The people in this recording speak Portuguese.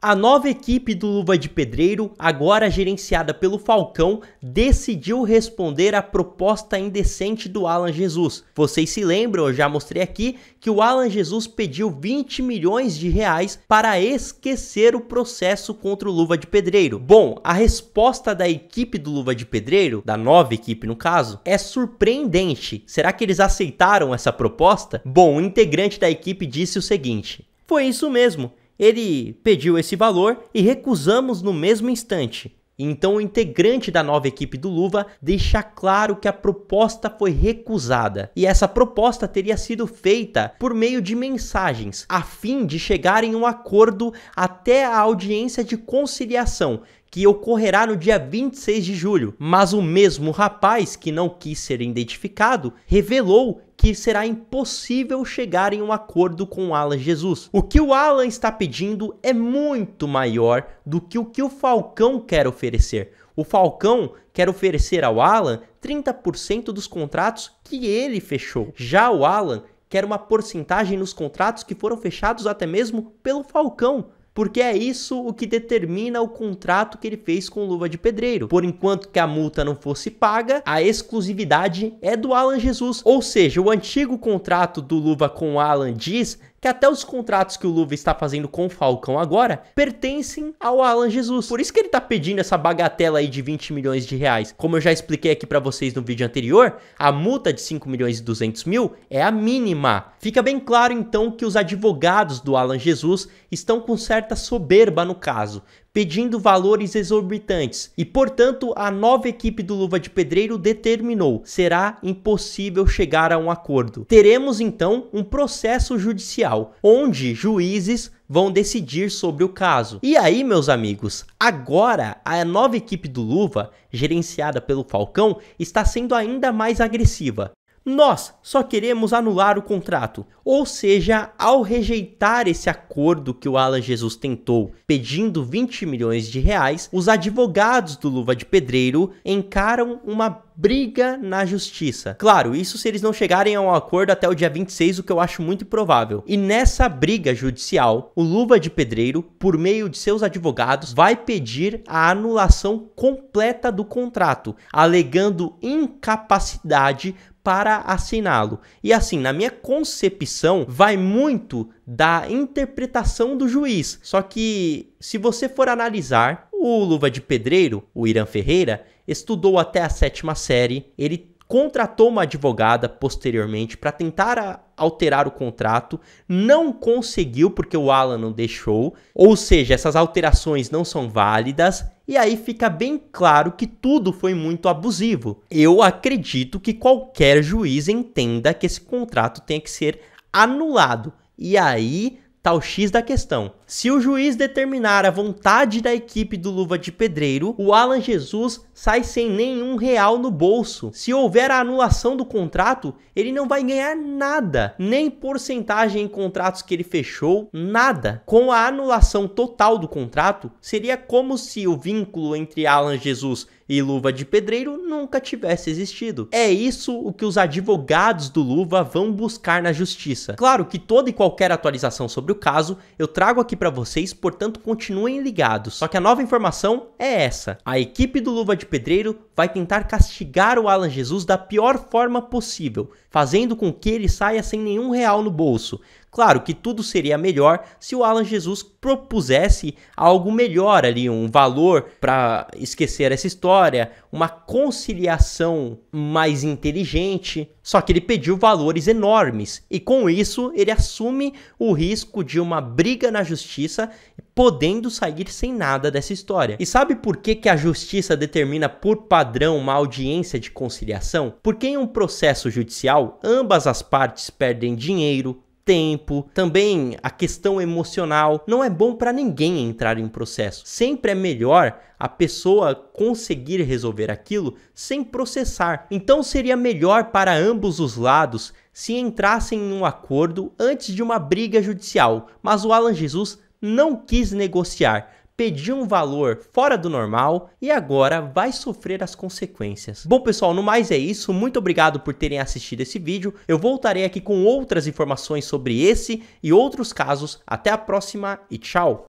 A nova equipe do Luva de Pedreiro, agora gerenciada pelo Falcão, decidiu responder à proposta indecente do Alan Jesus. Vocês se lembram, eu já mostrei aqui, que o Alan Jesus pediu 20 milhões de reais para esquecer o processo contra o Luva de Pedreiro. Bom, a resposta da equipe do Luva de Pedreiro, da nova equipe no caso, é surpreendente. Será que eles aceitaram essa proposta? Bom, o integrante da equipe disse o seguinte: Foi isso mesmo. Ele pediu esse valor e recusamos no mesmo instante. Então, o integrante da nova equipe do Luva deixa claro que a proposta foi recusada e essa proposta teria sido feita por meio de mensagens, a fim de chegar em um acordo até a audiência de conciliação, que ocorrerá no dia 26 de julho. Mas o mesmo rapaz, que não quis ser identificado, revelou que será impossível chegar em um acordo com o Alan Jesus. O que o Alan está pedindo é muito maior do que o que o Falcão quer oferecer. O Falcão quer oferecer ao Alan 30% dos contratos que ele fechou. Já o Alan quer uma porcentagem nos contratos que foram fechados até mesmo pelo Falcão porque é isso o que determina o contrato que ele fez com Luva de Pedreiro. Por enquanto que a multa não fosse paga, a exclusividade é do Alan Jesus, ou seja, o antigo contrato do Luva com o Alan diz que até os contratos que o Luva está fazendo com o Falcão agora pertencem ao Alan Jesus. Por isso que ele tá pedindo essa bagatela aí de 20 milhões de reais. Como eu já expliquei aqui para vocês no vídeo anterior, a multa de 5 milhões e 200 mil é a mínima. Fica bem claro então que os advogados do Alan Jesus estão com certa soberba no caso, pedindo valores exorbitantes e, portanto, a nova equipe do Luva de Pedreiro determinou será impossível chegar a um acordo. Teremos então um processo judicial onde juízes vão decidir sobre o caso. E aí, meus amigos, agora a nova equipe do Luva, gerenciada pelo Falcão, está sendo ainda mais agressiva. Nós só queremos anular o contrato. Ou seja, ao rejeitar esse acordo que o Alan Jesus tentou, pedindo 20 milhões de reais, os advogados do Luva de Pedreiro encaram uma briga na justiça. Claro, isso se eles não chegarem a um acordo até o dia 26, o que eu acho muito provável. E nessa briga judicial, o Luva de Pedreiro, por meio de seus advogados, vai pedir a anulação completa do contrato, alegando incapacidade para assiná-lo. E assim, na minha concepção, vai muito da interpretação do juiz. Só que se você for analisar, o Luva de Pedreiro, o Irã Ferreira, estudou até a sétima série, ele contratou uma advogada posteriormente para tentar alterar o contrato, não conseguiu porque o Alan não deixou, ou seja, essas alterações não são válidas. E aí fica bem claro que tudo foi muito abusivo. Eu acredito que qualquer juiz entenda que esse contrato tem que ser anulado. E aí tá o X da questão. Se o juiz determinar a vontade da equipe do Luva de Pedreiro, o Alan Jesus sai sem nenhum real no bolso. Se houver a anulação do contrato, ele não vai ganhar nada, nem porcentagem em contratos que ele fechou, nada. Com a anulação total do contrato, seria como se o vínculo entre Alan Jesus e Luva de Pedreiro nunca tivesse existido. É isso o que os advogados do Luva vão buscar na justiça. Claro que toda e qualquer atualização sobre o caso eu trago aqui para vocês, portanto continuem ligados. Só que a nova informação é essa. A equipe do Luva de Pedreiro vai tentar castigar o Alan Jesus da pior forma possível, fazendo com que ele saia sem nenhum real no bolso. Claro que tudo seria melhor se o Alan Jesus propusesse algo melhor ali, um valor para esquecer essa história, uma conciliação mais inteligente. Só que ele pediu valores enormes e com isso ele assume o risco de uma briga na justiça, podendo sair sem nada dessa história. E sabe por que, que a justiça determina por padrão uma audiência de conciliação? Porque em um processo judicial, ambas as partes perdem dinheiro, tempo, também a questão emocional. Não é bom para ninguém entrar em um processo. Sempre é melhor a pessoa conseguir resolver aquilo sem processar. Então seria melhor para ambos os lados se entrassem em um acordo antes de uma briga judicial, mas o Alan Jesus não quis negociar pediu um valor fora do normal e agora vai sofrer as consequências. Bom pessoal, no mais é isso, muito obrigado por terem assistido esse vídeo, eu voltarei aqui com outras informações sobre esse e outros casos, até a próxima e tchau!